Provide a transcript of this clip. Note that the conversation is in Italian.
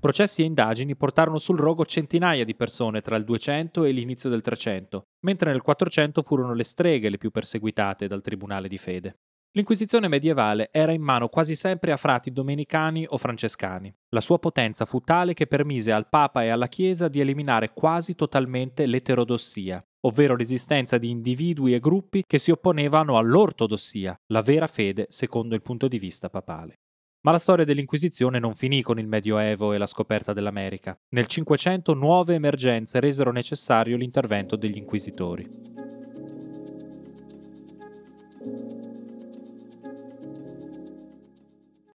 Processi e indagini portarono sul rogo centinaia di persone tra il 200 e l'inizio del 300, mentre nel 400 furono le streghe le più perseguitate dal Tribunale di Fede. L'Inquisizione medievale era in mano quasi sempre a frati domenicani o francescani. La sua potenza fu tale che permise al Papa e alla Chiesa di eliminare quasi totalmente l'eterodossia, ovvero l'esistenza di individui e gruppi che si opponevano all'ortodossia, la vera fede secondo il punto di vista papale. Ma la storia dell'Inquisizione non finì con il Medioevo e la scoperta dell'America. Nel Cinquecento nuove emergenze resero necessario l'intervento degli inquisitori.